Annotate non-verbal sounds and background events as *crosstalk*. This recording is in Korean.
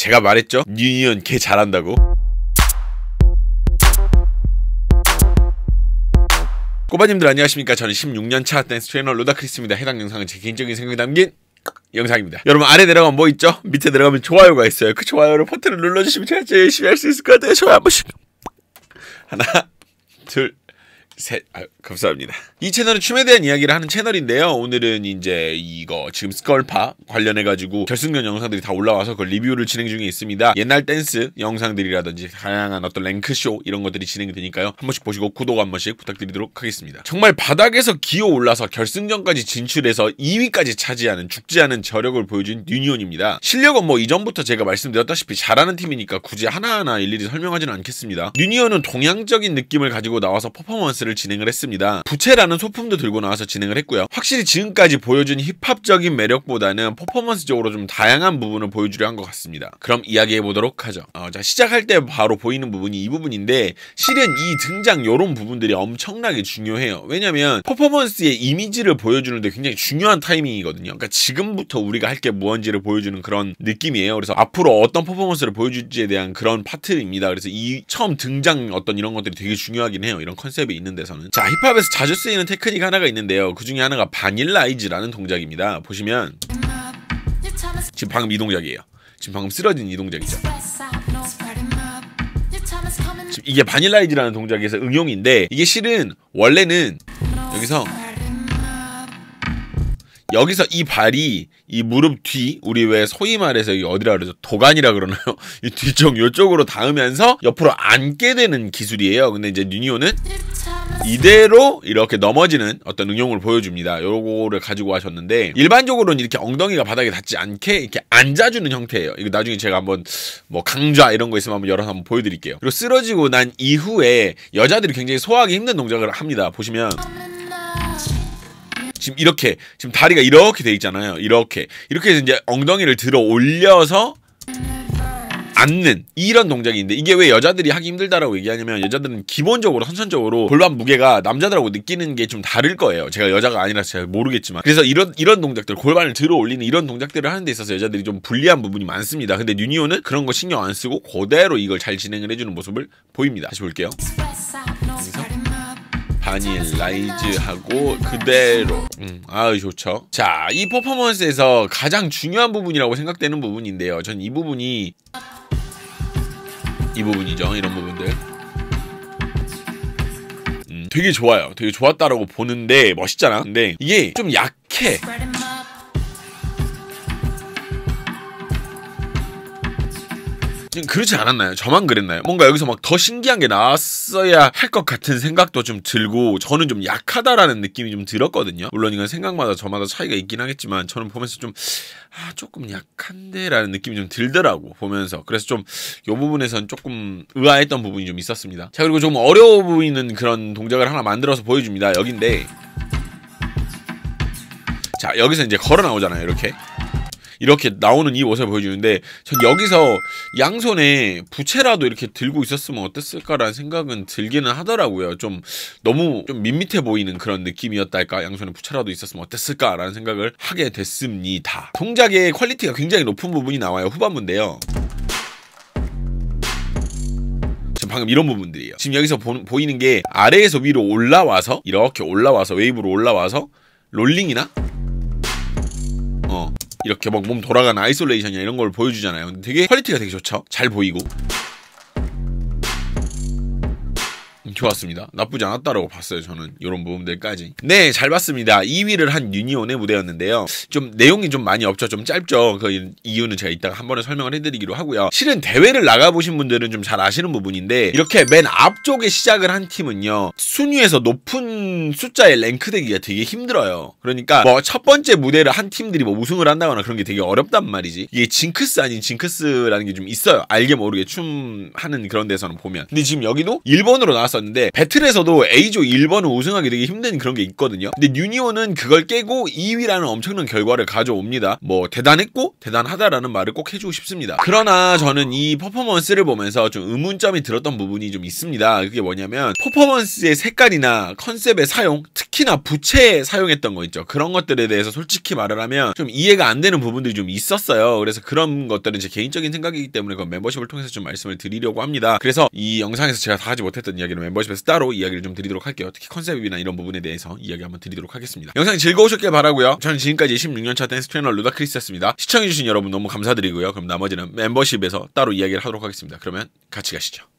제가 말했죠? 뉴니언 걔 잘한다고. 꼬바님들 안녕하십니까 저는 16년차 댄스 트레이너 로다크리스입니다 해당 영상은 제 개인적인 생각이 담긴 영상입니다 여러분 아래 내려가면 뭐 있죠? 밑에 내려가면 좋아요가 있어요 그 좋아요를 버튼을 눌러주시면 제가 제일 열심히 할수 있을 것 같아요 좋아요 한 번씩 하나 둘 세, 아, 감사합니다. 이 채널은 춤에 대한 이야기를 하는 채널인데요. 오늘은 이제 이거 지금 스컬파 관련해가지고 결승전 영상들이 다 올라와서 그 리뷰를 진행 중에 있습니다. 옛날 댄스 영상들이라든지 다양한 어떤 랭크쇼 이런 것들이 진행 되니까요. 한 번씩 보시고 구독 한 번씩 부탁드리도록 하겠습니다. 정말 바닥에서 기어 올라서 결승전까지 진출해서 2위까지 차지하는 죽지 않은 저력을 보여준 뉴니온입니다. 실력은 뭐 이전부터 제가 말씀드렸다시피 잘하는 팀이니까 굳이 하나하나 일일이 설명하지는 않겠습니다. 뉴니온은 동양적인 느낌을 가지고 나와서 퍼포먼스를 대회를 진행을 했습니다. 부채라는 소품도 들고 나와서 진행을 했고요. 확실히 지금까지 보여준 힙합적인 매력보다는 퍼포먼스적으로 좀 다양한 부분을 보여주려 한 것 같습니다. 그럼 이야기해 보도록 하죠. 어, 자 시작할 때 바로 보이는 부분이 이 부분인데 실은 이 등장 이런 부분들이 엄청나게 중요해요. 왜냐면 퍼포먼스의 이미지를 보여주는데 굉장히 중요한 타이밍이거든요. 그러니까 지금부터 우리가 할 게 무언지를 보여주는 그런 느낌이에요. 그래서 앞으로 어떤 퍼포먼스를 보여줄지에 대한 그런 파트입니다. 그래서 이 처음 등장 어떤 이런 것들이 되게 중요하긴 해요. 이런 컨셉이 있는 있는 데서는 자 힙합에서 자주 쓰이는 테크닉 하나가 있는데요 그 중에 하나가 바닐라이즈라는 동작입니다 보시면 지금 방금 이 동작이에요 지금 방금 쓰러진 이 동작이죠 지금 이게 바닐라이즈라는 동작에서 응용인데 이게 실은 원래는 여기서 여기서 이 발이 이 무릎 뒤 우리 왜 소위 말해서 이 어디라 그러죠 도간이라 그러나요 *laughs* 이 뒤쪽 요쪽으로 닿으면서 옆으로 앉게 되는 기술이에요 근데 이제 뉴니오는 이대로 이렇게 넘어지는 어떤 응용을 보여줍니다. 요거를 가지고 하셨는데 일반적으로는 이렇게 엉덩이가 바닥에 닿지 않게 이렇게 앉아주는 형태예요. 이거 나중에 제가 한번 뭐 강좌 이런 거 있으면 한번 열어서 한번 보여드릴게요. 그리고 쓰러지고 난 이후에 여자들이 굉장히 소화하기 힘든 동작을 합니다. 보시면 지금 이렇게 지금 다리가 이렇게 돼 있잖아요. 이렇게 이렇게 해서 이제 엉덩이를 들어 올려서 앉는 이런 동작이 있는데 이게 왜 여자들이 하기 힘들다라고 얘기하냐면 여자들은 기본적으로 선천적으로 골반 무게가 남자들하고 느끼는 게 좀 다를 거예요. 제가 여자가 아니라서 잘 모르겠지만 그래서 이런 이런 동작들 골반을 들어 올리는 이런 동작들을 하는 데 있어서 여자들이 좀 불리한 부분이 많습니다. 근데 뉴니오는 그런 거 신경 안 쓰고 그대로 이걸 잘 진행을 해주는 모습을 보입니다. 다시 볼게요. 바닐라이즈하고 그대로 음, 아유 좋죠 자 이 퍼포먼스에서 가장 중요한 부분이라고 생각되는 부분인데요 전 이 부분이 이 부분이죠. 이런 부분들. 음, 되게 좋아요. 되게 좋았다라고 보는데 멋있잖아. 근데 이게 좀 약해. 음, 그렇지 않았나요? 저만 그랬나요? 뭔가 여기서 막 더 신기한 게 나왔어야 할 것 같은 생각도 좀 들고 저는 좀 약하다라는 느낌이 좀 들었거든요. 물론 이건 생각마다 저마다 차이가 있긴 하겠지만 저는 보면서 좀 아, 조금 약한데라는 느낌이 좀 들더라고 보면서 그래서 좀 요 부분에선 조금 의아했던 부분이 좀 있었습니다. 자 그리고 좀 어려워 보이는 그런 동작을 하나 만들어서 보여줍니다. 여긴데 자 여기서 이제 걸어 나오잖아요 이렇게 이렇게 나오는 이 모습을 보여주는데 전 여기서 양손에 부채라도 이렇게 들고 있었으면 어땠을까라는 생각은 들기는 하더라고요. 좀 너무 좀 밋밋해 보이는 그런 느낌이었달까 양손에 부채라도 있었으면 어땠을까라는 생각을 하게 됐습니다. 동작의 퀄리티가 굉장히 높은 부분이 나와요. 후반부인데요. 방금 이런 부분들이에요. 지금 여기서 보, 보이는 게 아래에서 위로 올라와서 이렇게 올라와서 웨이브로 올라와서 롤링이나 이렇게 막 몸 돌아가는 아이솔레이션이나 이런 걸 보여주잖아요. 되게 퀄리티가 되게 좋죠. 잘 보이고. 좋았습니다. 나쁘지 않았다라고 봤어요. 저는 이런 부분들까지. 네, 잘 봤습니다. 2위를 한 유니온의 무대였는데요. 좀 내용이 좀 많이 없죠. 좀 짧죠. 그 이유는 제가 이따가 한 번에 설명을 해드리기로 하고요. 실은 대회를 나가보신 분들은 좀 잘 아시는 부분인데 이렇게 맨 앞쪽에 시작을 한 팀은요. 순위에서 높은 숫자에 랭크되기가 되게 힘들어요. 그러니까 뭐 첫 번째 무대를 한 팀들이 뭐 우승을 한다거나 그런 게 되게 어렵단 말이지. 이게 징크스 아닌 징크스라는 게 좀 있어요. 알게 모르게 춤하는 그런 데서는 보면. 근데 지금 여기도 일본으로 나왔어 있었는데 배틀에서도 A조 1번을 우승하기 되게 힘든 그런 게 있거든요. 근데 뉴니온은 그걸 깨고 2위라는 엄청난 결과를 가져옵니다. 뭐 대단했고 대단하다라는 말을 꼭 해주고 싶습니다. 그러나 저는 이 퍼포먼스를 보면서 좀 의문점이 들었던 부분이 좀 있습니다. 그게 뭐냐면 퍼포먼스의 색깔이나 컨셉의 사용, 특히나 부채에 사용했던 거 있죠. 그런 것들에 대해서 솔직히 말을 하면 좀 이해가 안 되는 부분들이 좀 있었어요. 그래서 그런 것들은 제 개인적인 생각이기 때문에 그 멤버십을 통해서 좀 말씀을 드리려고 합니다. 그래서 이 영상에서 제가 다 하지 못했던 이야기를 멤버십에서 따로 이야기를 좀 드리도록 할게요. 특히 컨셉이나 이런 부분에 대해서 이야기 한번 드리도록 하겠습니다. 영상 즐거우셨길 바라고요. 저는 지금까지 16년차 댄스 트레이너 루다크리스였습니다. 시청해주신 여러분 너무 감사드리고요. 그럼 나머지는 멤버십에서 따로 이야기를 하도록 하겠습니다. 그러면 같이 가시죠.